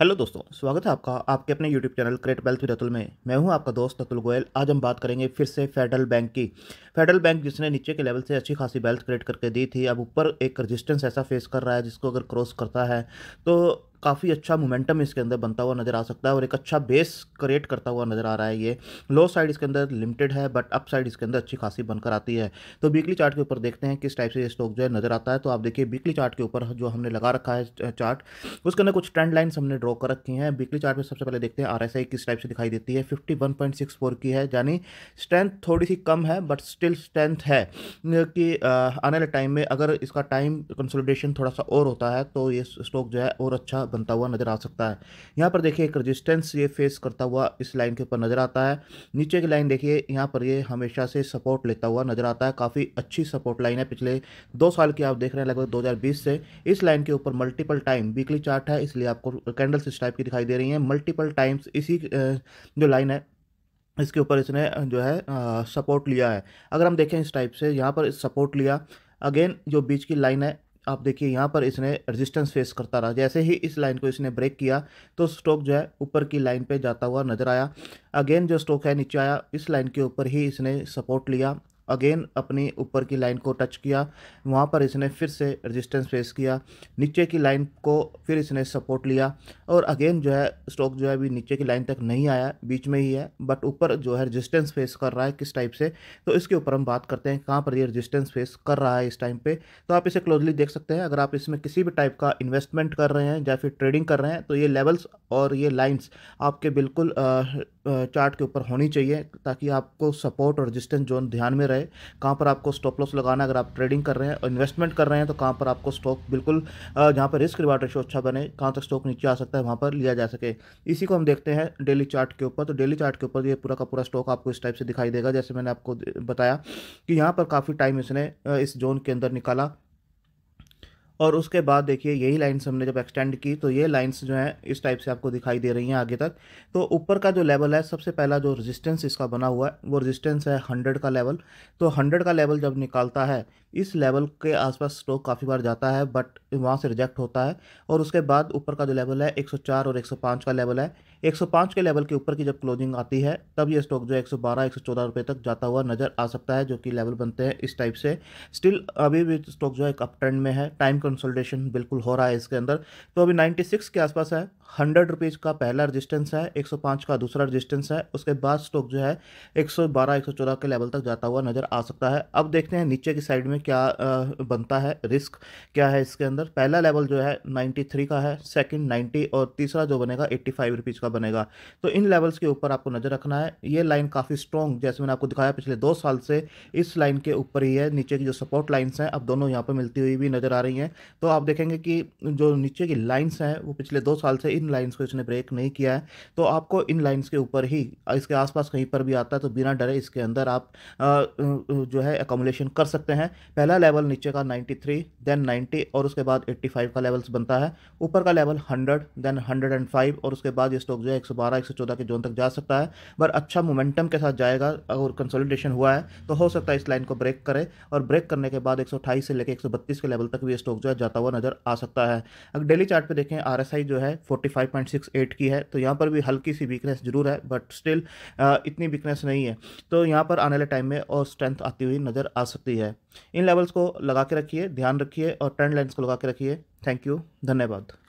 hello दोस्तों स्वागत है आपका आपके अपने YouTube channel create wealth with Atul में मैं हूं आपका दोस्त अतुल गोयल आज हम बात करेंगे फिर से फेडरल बैंक की फेडरल बैंक जिसने नीचे के लेवल से अच्छी खासी वेल्थ क्रिएट करके दी थी अब ऊपर एक रजिस्टेंस ऐसा फेस कर रहा है जिसको अगर क्रॉस करता है तो काफ़ी अच्छा मोमेंटम इसके अंदर बनता हुआ नज़र आ सकता है और एक अच्छा बेस क्रिएट करता हुआ नज़र आ रहा है ये लो साइड इसके अंदर लिमिटेड है बट अप साइड इसके अंदर अच्छी खासी बनकर आती है तो वीकली चार्ट के ऊपर देखते हैं किस टाइप से ये स्टॉक जो है नज़र आता है तो आप देखिए वीकली चार्ट के ऊपर जो हमने लगा रखा है चार्ट उसके अंदर कुछ ट्रेंड लाइन्स हमने ड्रॉ कर रखी हैं वीकली चार्ट में सबसे पहले देखते हैं आर किस टाइप से दिखाई देती है फिफ्टी की है यानी स्ट्रेंथ थोड़ी सी कम है बट स्टिल स्ट्रेंथ है कि आने वाले टाइम में अगर इसका टाइम कंसोलिडेशन थोड़ा सा और होता है तो ये स्टॉक जो है और अच्छा बनता हुआ नजर आ सकता है यहाँ पर देखिए एक रजिस्टेंस ये फेस करता हुआ इस लाइन के ऊपर नजर आता है नीचे की लाइन देखिए यहाँ पर ये हमेशा से सपोर्ट लेता हुआ नजर आता है काफ़ी अच्छी सपोर्ट लाइन है पिछले दो साल की आप देख रहे हैं लगभग दो से इस लाइन के ऊपर मल्टीपल टाइम वीकली चार्ट है इसलिए आपको कैंडल इस टाइप की दिखाई दे रही है मल्टीपल टाइम्स इसी जो लाइन है इसके ऊपर इसने जो है सपोर्ट लिया है अगर हम देखें इस टाइप से यहाँ पर सपोर्ट लिया अगेन जो बीच की लाइन है आप देखिए यहाँ पर इसने रेजिस्टेंस फेस करता रहा जैसे ही इस लाइन को इसने ब्रेक किया तो स्टॉक जो है ऊपर की लाइन पे जाता हुआ नजर आया अगेन जो स्टॉक है नीचे आया इस लाइन के ऊपर ही इसने सपोर्ट लिया अगेन अपनी ऊपर की लाइन को टच किया वहाँ पर इसने फिर से रेजिस्टेंस फेस किया नीचे की लाइन को फिर इसने सपोर्ट लिया और अगेन जो है स्टॉक जो है अभी नीचे की लाइन तक नहीं आया बीच में ही है बट ऊपर जो है रजिस्टेंस फेस कर रहा है किस टाइप से तो इसके ऊपर हम बात करते हैं कहाँ पर ये रजिस्टेंस फेस कर रहा है इस टाइम पर तो आप इसे क्लोजली देख सकते हैं अगर आप इसमें किसी भी टाइप का इन्वेस्टमेंट कर रहे हैं या फिर ट्रेडिंग कर रहे हैं तो ये लेवल्स और ये लाइन्स आपके बिल्कुल चार्ट के ऊपर होनी चाहिए ताकि आपको सपोर्ट और रजिस्टेंस जोन ध्यान में रहे कहाँ पर आपको स्टॉप लॉस लगाना अगर आप ट्रेडिंग कर रहे हैं और इन्वेस्टमेंट कर रहे हैं तो कहाँ पर आपको स्टॉक बिल्कुल जहाँ पर रिस्क रिवार्ड रेशो अच्छा बने कहाँ तक स्टॉक नीचे आ सकता है वहाँ पर लिया जा सके इसी को हम देखते हैं डेली चार्ट के ऊपर तो डेली चार्ट के ऊपर ये पूरा का पूरा स्टॉक आपको इस टाइप से दिखाई देगा जैसे मैंने आपको बताया कि यहाँ पर काफ़ी टाइम इसने इस जोन के अंदर निकाला और उसके बाद देखिए यही लाइन्स हमने जब एक्सटेंड की तो ये लाइन्स जो हैं इस टाइप से आपको दिखाई दे रही हैं आगे तक तो ऊपर का जो लेवल है सबसे पहला जो रेजिस्टेंस इसका बना हुआ है वो रेजिस्टेंस है हंड्रेड का लेवल तो हंड्रेड का लेवल जब निकालता है इस लेवल के आसपास स्टॉक काफ़ी बार जाता है बट वहाँ से रिजेक्ट होता है और उसके बाद ऊपर का जो लेवल है 104 और 105 का लेवल है 105 के लेवल के ऊपर की जब क्लोजिंग आती है तब ये स्टॉक जो है 112 114 रुपए तक जाता हुआ नज़र आ सकता है जो कि लेवल बनते हैं इस टाइप से स्टिल अभी भी स्टॉक जो है एक अप ट्रेंड में है टाइम कंसल्टेशन बिल्कुल हो रहा है इसके अंदर तो अभी नाइन्टी के आसपास है हंड्रेड रुपीज़ का पहला रजिस्टेंस है 105 का दूसरा रजिस्टेंस है उसके बाद स्टॉक जो है 112 114 के लेवल तक जाता हुआ नज़र आ सकता है अब देखते हैं नीचे की साइड में क्या बनता है रिस्क क्या है इसके अंदर पहला लेवल जो है 93 का है सेकंड 90 और तीसरा जो बनेगा एट्टी फाइव रुपीज़ का का बनेगा तो इन लेवल्स के ऊपर आपको नज़र रखना है ये लाइन काफ़ी स्ट्रॉन्ग जैसे मैंने आपको दिखाया पिछले दो साल से इस लाइन के ऊपर ही है नीचे की जो सपोर्ट लाइन्स हैं अब दोनों यहाँ पर मिलती हुई भी नज़र आ रही हैं तो आप देखेंगे कि जो नीचे की लाइन्स हैं वो पिछले दो साल से इन लाइन्स को इसने ब्रेक नहीं किया है तो आपको इन लाइन्स के ऊपर ही इसके आसपास कहीं पर भी आता है तो बिना डरे इसके अंदर आप जो है एकोमोलेशन कर सकते हैं पहला लेवल नीचे का 93 देन 90 और उसके बाद 85 का लेवल्स बनता है ऊपर का लेवल 100 देन 105 और उसके बाद ये स्टॉक स्टॉक जो है सौ चौदह के जोन तक जा सकता है पर अच्छा मोमेंटम के साथ जाएगा और कंसोलिडेशन हुआ है तो हो सकता है इस लाइन को ब्रेक करे और ब्रेक करने के बाद अठाईस से लेकर बत्तीस के लेवल तक भी स्टॉक जो है जाता हुआ नजर आ सकता है अगर डेली चार्ट पर देखें आर जो है एट की है तो यहाँ पर भी हल्की सी वीकनेस जरूर है बट स्टिल इतनी वीकनेस नहीं है तो यहाँ पर आने वाले टाइम में और स्ट्रेंथ आती हुई नजर आ सकती है इन लेवल्स को लगा के रखिए ध्यान रखिए और ट्रेंड लाइन्स को लगा के रखिए थैंक यू धन्यवाद